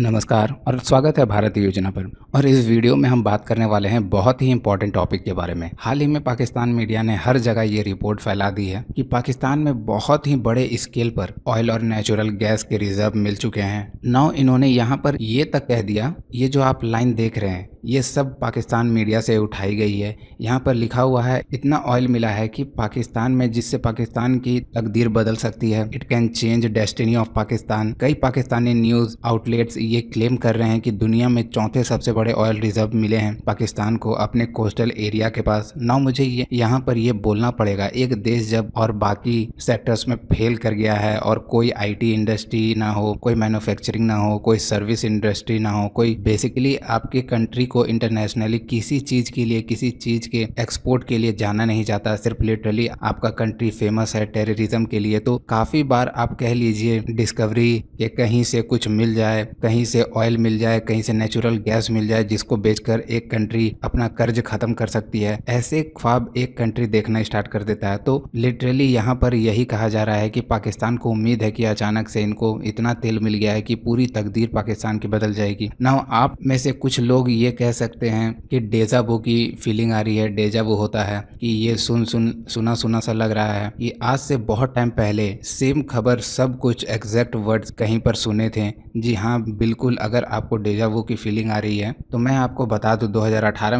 नमस्कार और स्वागत है भारत योजना पर और इस वीडियो में हम बात करने वाले हैं बहुत ही इंपॉर्टेंट टॉपिक के बारे में हाल ही में पाकिस्तान मीडिया ने हर जगह ये रिपोर्ट फैला दी है कि पाकिस्तान में बहुत ही बड़े स्केल पर ऑयल और नेचुरल गैस के रिजर्व मिल चुके हैं नौ इन्होंने यहाँ पर ये तक कह दिया ये जो आप लाइन देख रहे हैं ये सब पाकिस्तान मीडिया से उठाई गई है यहाँ पर लिखा हुआ है इतना ऑयल मिला है कि पाकिस्तान में जिससे पाकिस्तान की तकदीर बदल सकती है it can change destiny of Pakistan कई पाकिस्तानी न्यूज़ आउटलेट्स ये क्लेम कर रहे हैं कि दुनिया में चौथे सबसे बड़े ऑयल रिजर्व मिले हैं पाकिस्तान को अपने कोस्टल एरिया के पास ना मुझे ये यहाँ पर ये बोलना पड़ेगा एक देश जब और बाकी सेक्टर्स में फेल कर गया है और कोई आई इंडस्ट्री ना हो कोई मैन्युफैक्चरिंग ना हो कोई सर्विस इंडस्ट्री ना हो कोई बेसिकली आपके कंट्री को इंटरनेशनली किसी चीज़ के लिए किसी चीज़ के एक्सपोर्ट के लिए जाना नहीं जाता सिर्फ लिटरली आपका कंट्री फेमस है टेररिज्म के लिए तो काफ़ी बार आप कह लीजिए डिस्कवरी ये कहीं से कुछ मिल जाए कहीं से ऑयल मिल जाए कहीं से नेचुरल गैस मिल जाए जिसको बेचकर एक कंट्री अपना कर्ज खत्म कर सकती है ऐसे ख्वाब एक कंट्री देखना स्टार्ट कर देता है तो लिटरली यहाँ पर यही कहा जा रहा है कि पाकिस्तान को उम्मीद है कि अचानक से इनको इतना तेल मिल गया है कि पूरी तकदीर पाकिस्तान की बदल जाएगी ना आप में से कुछ लोग ये कह सकते हैं कि डेजाबू की फीलिंग आ रही है डेजाबू होता है कि ये सुन सुन सुना सुना सा लग रहा है ये आज से बहुत टाइम पहले सेम खबर सब कुछ एग्जैक्ट वर्ड्स कहीं पर सुने थे जी हाँ बिल्कुल अगर आपको डेजावू की फीलिंग आ रही है तो मैं आपको बता दूं दो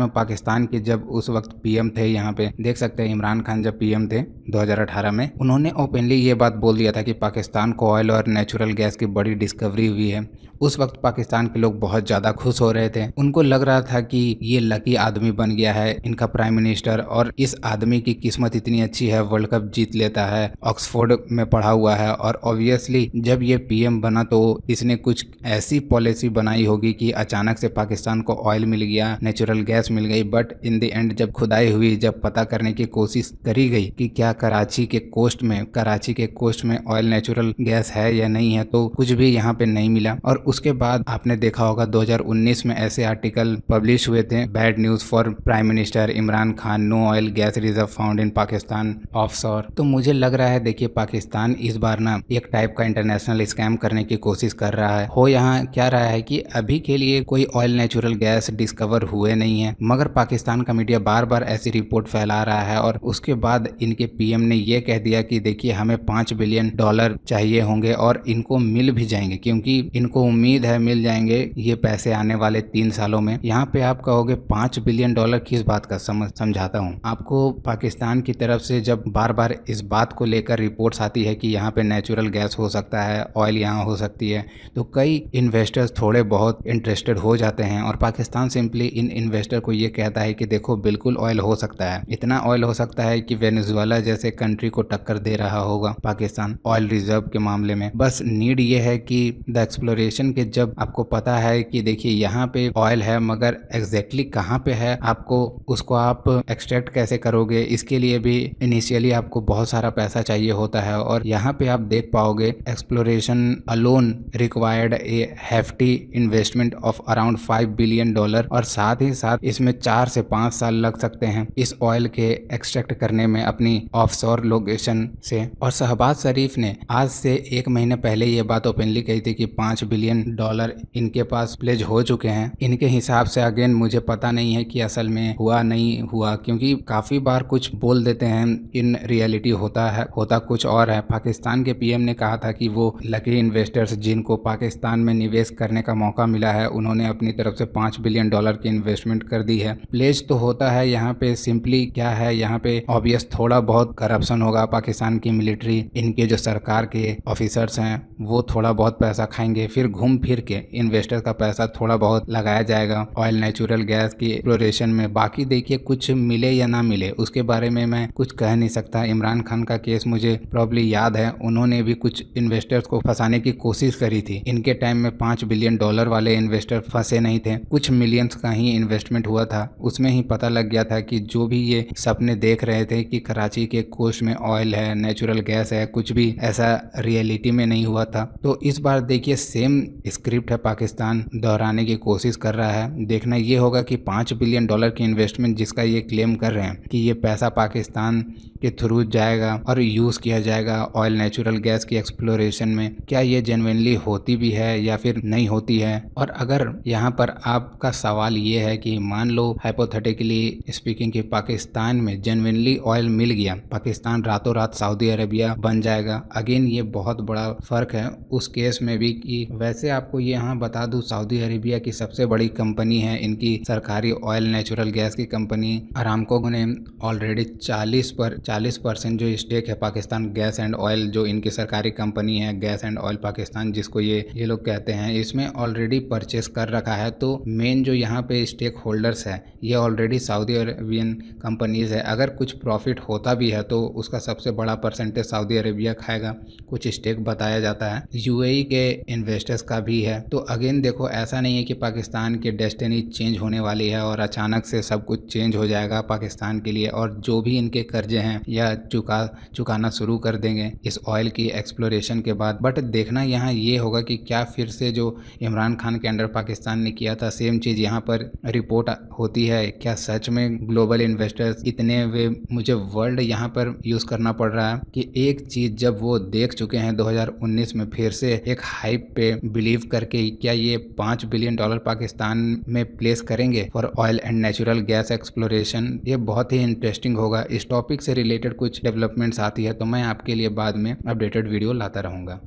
में पाकिस्तान के जब उस वक्त पी थे यहाँ पे देख सकते हैं इमरान खान जब पी थे दो में उन्होंने ओपनली ये बात बोल दिया था कि पाकिस्तान को ऑयल और नेचुरल गैस की बड़ी डिस्कवरी हुई है उस वक्त पाकिस्तान के लोग बहुत ज़्यादा खुश हो रहे थे उनको लग रहा था कि ये लकी आदमी बन गया है इनका प्राइम मिनिस्टर और इस आदमी की किस्मत इतनी अच्छी है वर्ल्ड कप जीत लेता है ऑक्सफोर्ड में पढ़ा हुआ है और ऑब्वियसली जब ये पीएम बना तो इसने कुछ ऐसी पॉलिसी बनाई होगी कि अचानक से पाकिस्तान को ऑयल मिल गया नेचुरल गैस मिल गई बट इन द एंड जब खुदाई हुई जब पता करने की कोशिश करी गई कि क्या कराची के कोस्ट में कराची के कोस्ट में ऑयल नेचुरल गैस है या नहीं है तो कुछ भी यहाँ पे नहीं मिला और उसके बाद आपने देखा होगा 2019 में ऐसे आर्टिकल पब्लिश हुए थे bad news for prime minister Imran Khan no oil gas reserve found in Pakistan off तो मुझे लग रहा है देखिए पाकिस्तान इस बार ना एक टाइप का इंटरनेशनल स्कैम करने की कोशिश कर रहा है हो यहाँ क्या रहा है कि अभी के लिए कोई ऑयल नेचुरल गैस डिस्कवर हुए नहीं है मगर पाकिस्तान का मीडिया बार बार ऐसी रिपोर्ट फैला रहा है और उसके बाद इनके पीएम ने यह कह दिया कि देखिए हमें पांच बिलियन डॉलर चाहिए होंगे और इनको मिल भी जाएंगे क्योंकि इनको उम्मीद है मिल जाएंगे ये पैसे आने वाले तीन सालों में यहाँ पे आप कहोगे पाँच बिलियन डॉलर किस बात का समझ समझाता हूँ आपको पाकिस्तान की तरफ से जब बार बार इस बात को लेकर रिपोर्ट्स आती है कि यहाँ पे नेचुरल गैस हो सकता है ऑयल यहाँ हो सकती है तो कई इन्वेस्टर्स थोड़े बहुत इंटरेस्टेड हो जाते हैं और पाकिस्तान सिंपली इन इन्वेस्टर को ये कहता है कि देखो बिल्कुल ऑयल हो सकता है इतना ऑयल हो सकता है कि वेनेजुएला जैसे कंट्री को टक्कर दे रहा होगा पाकिस्तान ऑयल रिजर्व के मामले में बस नीड ये है कि द एक्सप्लोरेशन के जब आपको पता है कि देखिए यहाँ पे ऑयल है मगर मगर एग्जैक्टली exactly कहाँ पे है आपको उसको आप एक्सट्रैक्ट कैसे करोगे इसके लिए भी इनिशियली आपको बहुत सारा पैसा चाहिए होता है और यहाँ पे आप देख पाओगे exploration alone required a hefty investment of around five billion dollar और साथ ही साथ इसमें चार से पांच साल लग सकते हैं इस ऑयल के एक्सट्रैक्ट करने में अपनी ऑफ लोकेशन से और शहबाज शरीफ ने आज से एक महीने पहले ये बात ओपनली कही थी कि पांच बिलियन डॉलर इनके पास प्लेज हो चुके हैं इनके हिसाब से अगेन मुझे पता नहीं है कि असल में हुआ नहीं हुआ क्योंकि काफ़ी बार कुछ बोल देते हैं इन रियलिटी होता है होता कुछ और है पाकिस्तान के पीएम ने कहा था कि वो लकी इन्वेस्टर्स जिनको पाकिस्तान में निवेश करने का मौका मिला है उन्होंने अपनी तरफ से पांच बिलियन डॉलर की इन्वेस्टमेंट कर दी है प्लेज तो होता है यहाँ पे सिंपली क्या है यहाँ पे ऑब्वियस थोड़ा बहुत करप्शन होगा पाकिस्तान की मिलिट्री इनके जो सरकार के ऑफिसर्स हैं वो थोड़ा बहुत पैसा खाएंगे फिर घूम फिर के इन्वेस्टर का पैसा थोड़ा बहुत लगाया जाएगा ऑयल नेचुरल गैस की एक्सप्लोरेशन में बाकी देखिए कुछ मिले या ना मिले उसके बारे में मैं कुछ कह नहीं सकता इमरान खान का केस मुझे प्रॉब्ली याद है उन्होंने भी कुछ इन्वेस्टर्स को फंसाने की कोशिश करी थी इनके टाइम में पांच बिलियन डॉलर वाले इन्वेस्टर फंसे नहीं थे कुछ मिलियंस का ही इन्वेस्टमेंट हुआ था उसमें ही पता लग गया था कि जो भी ये सपने देख रहे थे कि कराची के कोस्ट में ऑयल है नेचुरल गैस है कुछ भी ऐसा रियलिटी में नहीं हुआ था तो इस बार देखिए सेम स्क्रिप्ट है पाकिस्तान दोहराने की कोशिश कर रहा है देखना ये होगा कि पाँच बिलियन डॉलर की इन्वेस्टमेंट जिसका ये क्लेम कर रहे हैं कि ये पैसा पाकिस्तान के थ्रू जाएगा और यूज़ किया जाएगा ऑयल नेचुरल गैस की एक्सप्लोरेशन में क्या ये जेनविनली होती भी है या फिर नहीं होती है और अगर यहाँ पर आपका सवाल ये है कि मान लो हाइपोथेटिकली स्पीकिंग कि पाकिस्तान में जेनविनली ऑयल मिल गया पाकिस्तान रातों रात सऊदी अरेबिया बन जाएगा अगेन ये बहुत बड़ा फ़र्क है उस केस में भी कि वैसे आपको यहाँ बता दूँ सऊदी अरेबिया की सबसे बड़ी कंपनी कंपनी है इनकी सरकारी ऑयल नेचुरल गैस की कंपनी अरामको ने ऑलरेडी 40 पर 40 परसेंट जो स्टेक है पाकिस्तान गैस एंड ऑयल जो इनकी सरकारी कंपनी है गैस एंड ऑयल पाकिस्तान जिसको ये ये लोग कहते हैं इसमें ऑलरेडी परचेस कर रखा है तो मेन जो यहाँ पे स्टेक होल्डर्स है ये ऑलरेडी सऊदी अरेबियन कंपनीज है अगर कुछ प्रॉफिट होता भी है तो उसका सबसे बड़ा परसेंटेज सऊदी अरेबिया खाएगा कुछ स्टेक बताया जाता है यूएई e के इन्वेस्टर्स का भी है तो अगेन देखो ऐसा नहीं है कि पाकिस्तान के डेस्ट डेस्टिनी चेंज होने वाली है और अचानक से सब कुछ चेंज हो जाएगा पाकिस्तान के लिए और जो भी इनके कर्जे हैं यह चुका चुकाना शुरू कर देंगे इस ऑयल की एक्सप्लोरेशन के बाद बट देखना यहाँ ये होगा कि क्या फिर से जो इमरान खान के अंडर पाकिस्तान ने किया था सेम चीज़ यहाँ पर रिपोर्ट होती है क्या सच में ग्लोबल इन्वेस्टर्स इतने वे मुझे वर्ल्ड यहाँ पर यूज़ करना पड़ रहा है कि एक चीज़ जब वो देख चुके हैं 2019 में फिर से एक हाइप पे बिलीव करके क्या ये पाँच बिलियन डॉलर पाकिस्तान में प्लेस करेंगे for oil and natural gas exploration ये बहुत ही इंटरेस्टिंग होगा इस टॉपिक से रिलेटेड कुछ डेवलपमेंट्स आती है तो मैं आपके लिए बाद में अपडेटेड वीडियो लाता रहूँगा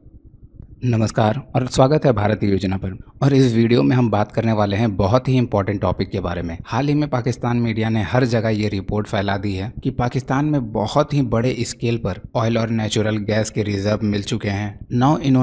नमस्कार और स्वागत है भारत योजना पर और इस वीडियो में हम बात करने वाले हैं बहुत ही इंपॉर्टेंट टॉपिक के बारे में हाल ही में पाकिस्तान मीडिया ने हर जगह ये रिपोर्ट फैला दी है कि पाकिस्तान में बहुत ही बड़े स्केल पर ऑयल और नेचुरल गैस के रिजर्व मिल चुके हैं नौ इन्होंने